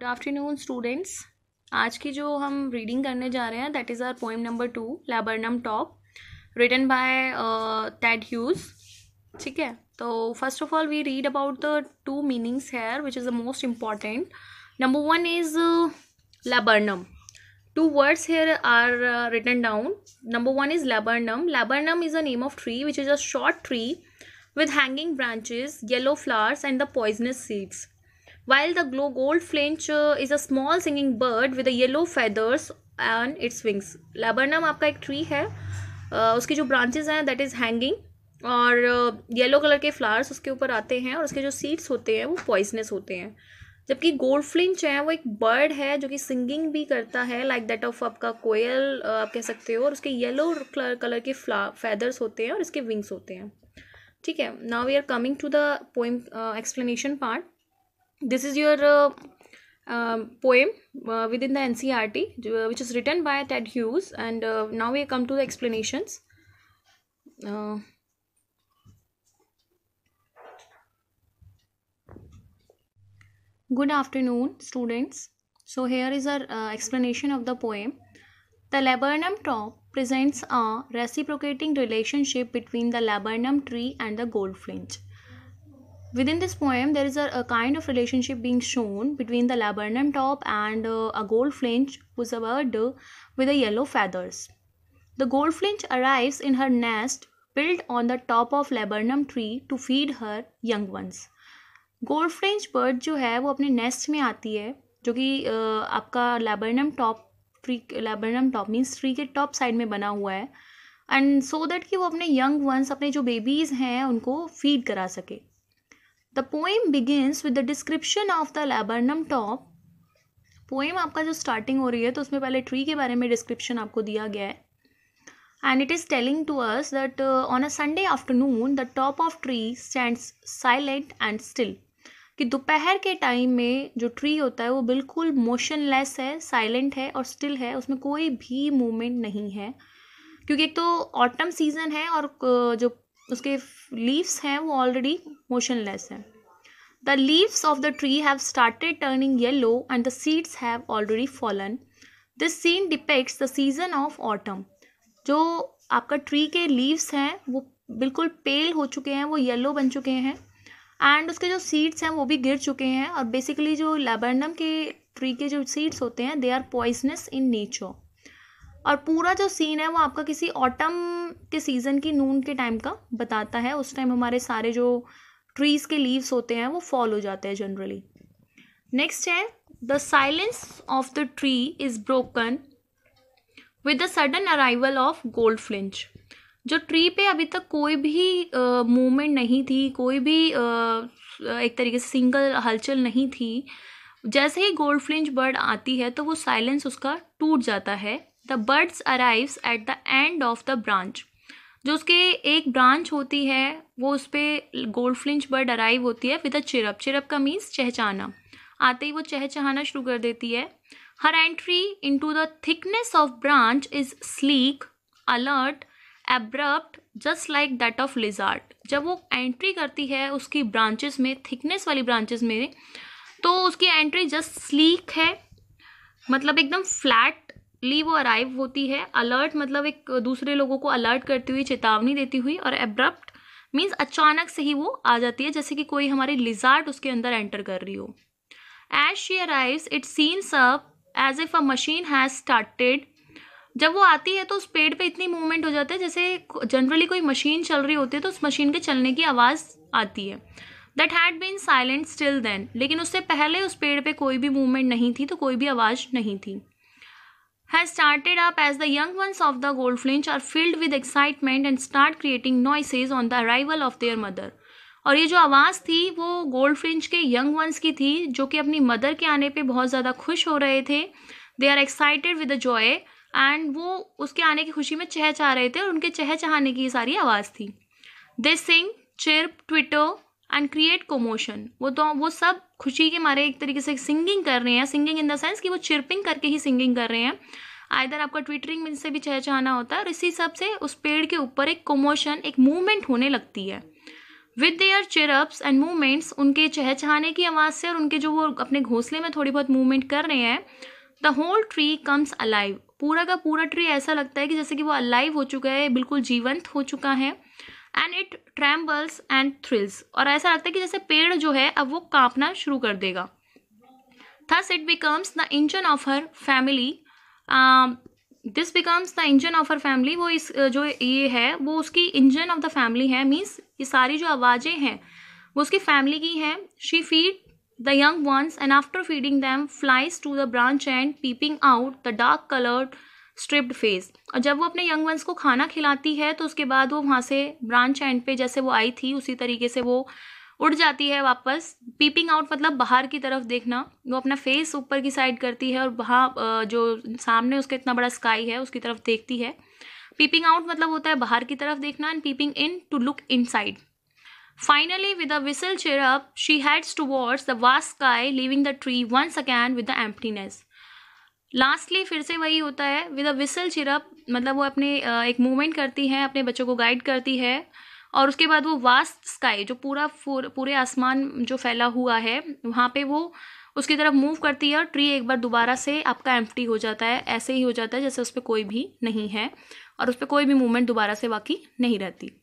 Good afternoon students आज की जो हम रीडिंग करने जा रहे हैं that is our poem number two laburnum top written by Ted Hughes ठीक है तो first of all we read about the two meanings here which is the most important number one is laburnum two words here are written down number one is laburnum laburnum is a name of tree which is a short tree with hanging branches yellow flowers and the poisonous seeds while the gold gold uh, is a small singing bird with a yellow feathers on its wings laburnum आपका एक tree है uh, उसकी जो branches हैं that is hanging और yellow uh, colour के flowers उसके ऊपर आते हैं और उसके जो सीड्स होते हैं वो पॉइसनस होते हैं जबकि गोल्ड फ्लिंच है वो एक बर्ड है जो कि सिंगिंग भी करता है लाइक दैट ऑफ आपका कोयल uh, आप कह सकते हो और उसके येलो कलर के फ्ला फैदर्स होते हैं और इसके विंग्स होते हैं ठीक है now we are coming to the poem explanation part this is your uh, uh, poem uh, within the NCRT uh, which is written by Ted Hughes and uh, now we come to the explanations uh, good afternoon students so here is our explanation of the poem the laburnum top presents a reciprocating relationship between the laburnum tree and the goldfinch Within this poem, there is a, a, kind of relationship being shown between the laburnum top and uh, a goldfinch who's a bird with a yellow feathers. The goldfinch arrives in her nest built on the top of laburnum tree to feed her young ones. Gold bird जो है वो अपने nest में आती है जो कि आपका laburnum top tree laburnum top means tree के टॉप साइड में बना हुआ है एंड सो दैट कि वो अपने यंग वंस अपने जो बेबीज़ हैं उनको फीड करा सके the poem begins with the description of the laburnum top poem आपका जो स्टार्टिंग हो रही है तो उसमें पहले ट्री के बारे में डिस्क्रिप्शन आपको दिया गया है and it is telling to us that on a Sunday afternoon the top of tree tree silent and still कि दोपहर के टाइम में जो ट्री होता है वो बिल्कुल मोशनलेस है साइलेंट है और स्टिल है उसमें कोई भी मूवमेंट नहीं है क्योंकि एक तो ऑटम सीज़न है और uh, जो उसके लीव्स हैं वो ऑलरेडी मोशनलेस हैं the leaves of the tree have started turning yellow and the seeds have already fallen this scene depicts the season of autumn जो आपका ट्री के लीव्स हैं वो बिल्कुल पेल हो चुके हैं वो येलो बन चुके हैं एंड उसके जो सीड्स हैं वो भी गिर चुके हैं और बेसिकली जो लेबर्नम के ट्री के जो सीड्स होते हैं they are poisonous in nature और पूरा जो सीन है वो आपका किसी ऑटम के सीज़न की नून के टाइम का बताता है उस टाइम हमारे सारे जो ट्रीज़ के लीव्स होते हैं वो फॉल हो जाते हैं जनरली नेक्स्ट है the silence of the tree is broken with the sudden arrival of goldfinch जो ट्री पे अभी तक कोई भी मूवमेंट uh, नहीं थी कोई भी uh, एक तरीके से सिंगल हलचल नहीं थी जैसे ही गोल्ड फ्लिंच बर्ड आती है तो वो साइलेंस उसका टूट जाता है the birds arrives at the end of the branch जो उसके एक ब्रांच होती है वो उस पर गोल्ड फ्लिंच बर्ड अराइव होती है विद अ चिरप चिरप का मीन्स चहचहाना आते ही वो चहचहाना शुरू कर देती है हर entry into the thickness of branch is sleek alert abrupt just like that of lizard जब वो एंट्री करती है उसकी ब्रांचेस में थिकनेस वाली ब्रांचेस में तो उसकी एंट्री जस्ट स्लीक है मतलब एकदम फ्लैट ली वो अराइव होती है अलर्ट मतलब एक दूसरे लोगों को अलर्ट करती हुई चेतावनी देती हुई और एब्रप्ट मीन्स अचानक से ही वो आ जाती है जैसे कि कोई हमारी लिजार्ट उसके अंदर एंटर कर रही हो as she arrives it seems up as if a machine has started जब वो आती है तो उस पेड़ पे इतनी मूवमेंट हो जाती है जैसे जनरली कोई मशीन चल रही होती है तो उस मशीन के चलने की आवाज़ आती है that had been silent still then लेकिन उससे पहले उस पेड़ पे कोई भी मूवमेंट नहीं थी तो कोई भी आवाज़ नहीं थी has started up as the young ones of the goldfinch are filled with excitement and start creating noises on the arrival of their mother और ये जो आवाज़ थी वो गोल्ड फ्रिंच के यंग वंस की थी जो कि अपनी मदर के आने पे बहुत ज़्यादा खुश हो रहे थे they are excited with the joy and वो उसके आने की खुशी में चह चाह रहे थे और उनके चह चहाने की सारी आवाज़ थी they sing chirp twitter and create commotion वो तो वो सब खुशी के मारे एक तरीके से सिंगिंग कर रहे हैं सिंगिंग इन द सेंस कि वो चिरपिंग करके ही सिंगिंग कर रहे हैं आइधर आपका ट्विटरिंग में से भी चहचहाना होता है और इसी सब से उस पेड़ के ऊपर एक कोमोशन एक मूवमेंट होने लगती है with their chirrups and movements उनके चहचहाने की आवाज़ से और उनके जो वो अपने घोंसले में थोड़ी बहुत मूवमेंट कर रहे हैं the whole tree comes alive पूरा का पूरा ट्री ऐसा लगता है कि जैसे कि वो अलाइव हो चुका है बिल्कुल जीवंत हो चुका है and it trembles and thrills और ऐसा लगता है कि जैसे पेड़ जो है अब वो कांपना शुरू कर देगा thus it becomes the engine of her family this becomes the engine of her family वो इस जो ये है वो उसकी इंजन ऑफ द फैमिली है मीन्स ये सारी जो आवाज़ें हैं वो उसकी फैमिली की हैं she feed the young ones and after feeding them flies to the branch and peeping out the dark coloured striped phase और जब वो अपने यंग वंस को खाना खिलाती है तो उसके बाद वो वहाँ से ब्रांच एंड पे जैसे वो आई थी उसी तरीके से वो उड़ जाती है वापस पीपिंग आउट मतलब बाहर की तरफ देखना वो अपना फेस ऊपर की साइड करती है और वहाँ जो सामने उसका इतना बड़ा स्काई है उसकी तरफ देखती है पीपिंग आउट मतलब होता है बाहर की तरफ देखना and peeping in to look inside finally with a whistle cheer up she heads wards the vast sky leaving the tree once again with the emptiness lastly फिर से वही होता है विद अ विसल चिरप मतलब वो अपने एक movement करती हैं अपने बच्चों को गाइड करती है और उसके बाद वो वास्ट स्काई जो पूरा पूरे आसमान जो फैला हुआ है वहाँ पे वो उसकी तरफ मूव करती है और ट्री एक बार दोबारा से आपका एम्प्टी हो जाता है ऐसे ही हो जाता है जैसे उस पर कोई भी नहीं है और उस पर कोई भी मूवमेंट दोबारा से बाकी नहीं रहती